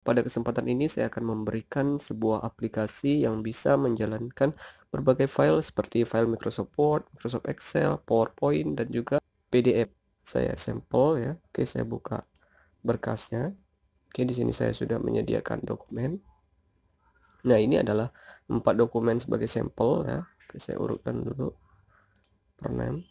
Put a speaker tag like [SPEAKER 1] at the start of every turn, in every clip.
[SPEAKER 1] Pada kesempatan ini saya akan memberikan sebuah aplikasi yang bisa menjalankan berbagai file seperti file Microsoft Word, Microsoft Excel, PowerPoint, dan juga PDF. Saya sampel ya. Oke, saya buka berkasnya. Oke, di sini saya sudah menyediakan dokumen. Nah, ini adalah empat dokumen sebagai sampel ya. Oke, saya urutkan dulu per name.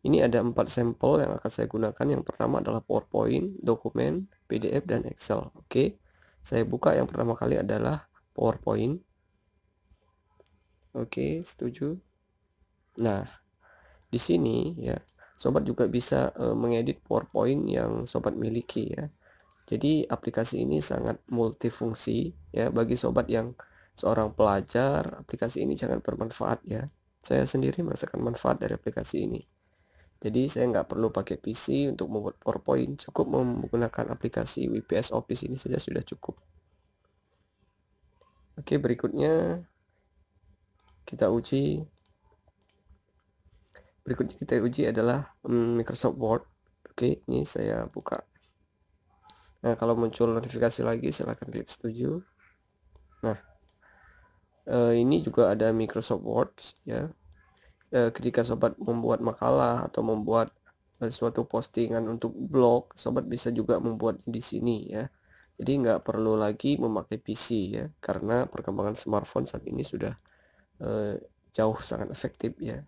[SPEAKER 1] Ini ada empat sampel yang akan saya gunakan. Yang pertama adalah PowerPoint, dokumen, PDF, dan Excel. Oke saya buka yang pertama kali adalah PowerPoint. Oke, setuju. Nah, di sini ya, sobat juga bisa uh, mengedit PowerPoint yang sobat miliki ya. Jadi aplikasi ini sangat multifungsi ya bagi sobat yang seorang pelajar, aplikasi ini sangat bermanfaat ya. Saya sendiri merasakan manfaat dari aplikasi ini jadi saya nggak perlu pakai PC untuk membuat PowerPoint cukup menggunakan aplikasi WPS Office ini saja sudah cukup oke berikutnya kita uji berikutnya kita uji adalah hmm, Microsoft Word oke ini saya buka nah kalau muncul notifikasi lagi silahkan klik setuju nah eh, ini juga ada Microsoft Word ya Eh, ketika sobat membuat makalah atau membuat eh, suatu postingan untuk blog, sobat bisa juga membuat di sini ya. Jadi nggak perlu lagi memakai PC ya, karena perkembangan smartphone saat ini sudah eh, jauh sangat efektif ya.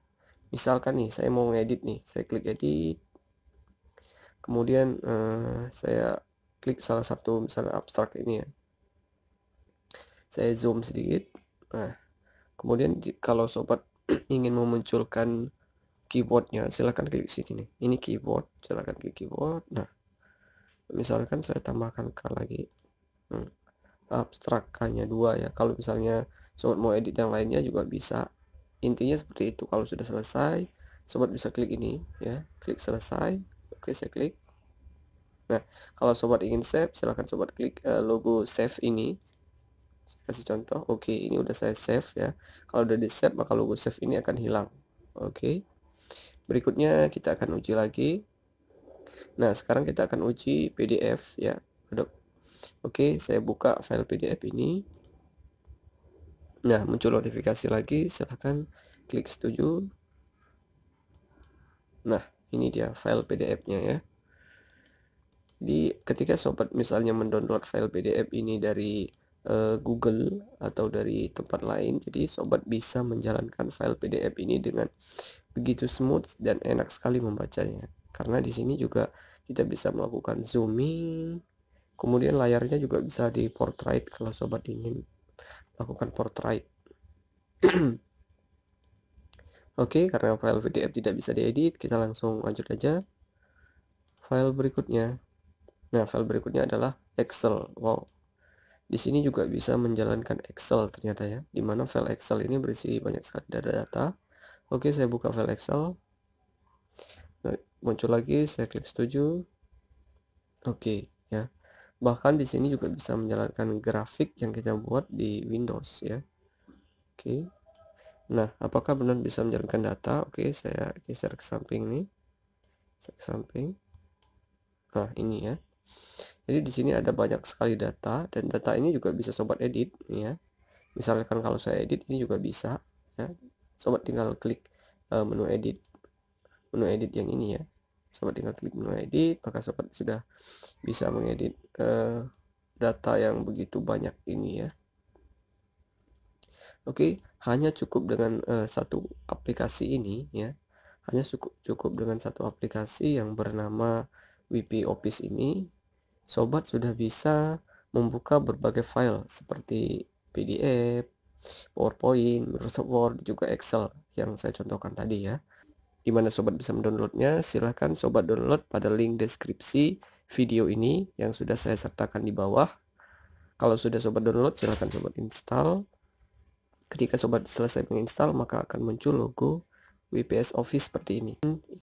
[SPEAKER 1] Misalkan nih, saya mau ngedit nih, saya klik edit, kemudian eh, saya klik salah satu misalnya abstrak ini ya. Saya zoom sedikit. Nah, kemudian kalau sobat ingin memunculkan keyboardnya silahkan klik sini nih ini keyboard silahkan klik keyboard nah misalkan saya tambahkan k lagi hmm. hanya dua ya kalau misalnya sobat mau edit yang lainnya juga bisa intinya seperti itu kalau sudah selesai sobat bisa klik ini ya klik selesai oke saya klik nah kalau sobat ingin save silahkan sobat klik uh, logo save ini saya kasih contoh oke okay, ini udah saya save ya kalau udah di save maka logo save ini akan hilang oke okay. berikutnya kita akan uji lagi nah sekarang kita akan uji PDF ya oke okay, saya buka file PDF ini nah muncul notifikasi lagi silahkan klik setuju nah ini dia file PDF nya ya di ketika sobat misalnya mendownload file PDF ini dari Eh, Google atau dari tempat lain. Jadi sobat bisa menjalankan file PDF ini dengan begitu smooth dan enak sekali membacanya. Karena di sini juga kita bisa melakukan zooming. Kemudian layarnya juga bisa di portrait kalau sobat ingin lakukan portrait. Oke, okay, karena file PDF tidak bisa diedit, kita langsung lanjut aja. File berikutnya. Nah, file berikutnya adalah Excel. Wow, di sini juga bisa menjalankan Excel ternyata ya, di mana file Excel ini berisi banyak sekali data-data. Oke, saya buka file Excel. Nah, muncul lagi, saya klik setuju. Oke, ya. Bahkan di sini juga bisa menjalankan grafik yang kita buat di Windows ya. Oke. Nah, apakah benar bisa menjalankan data? Oke, saya geser ke samping nih. ke samping. Nah, ini ya. Jadi di sini ada banyak sekali data dan data ini juga bisa sobat edit ya. Misalkan kalau saya edit ini juga bisa ya. Sobat tinggal klik uh, menu edit. Menu edit yang ini ya. Sobat tinggal klik menu edit, maka sobat sudah bisa mengedit uh, data yang begitu banyak ini ya. Oke, hanya cukup dengan uh, satu aplikasi ini ya. Hanya cukup cukup dengan satu aplikasi yang bernama WP Office ini sobat sudah bisa membuka berbagai file seperti PDF, PowerPoint, Microsoft Word, juga Excel yang saya contohkan tadi ya. Di mana sobat bisa mendownloadnya, silahkan sobat download pada link deskripsi video ini yang sudah saya sertakan di bawah. Kalau sudah sobat download, silahkan sobat install. Ketika sobat selesai menginstal, maka akan muncul logo WPS Office seperti ini.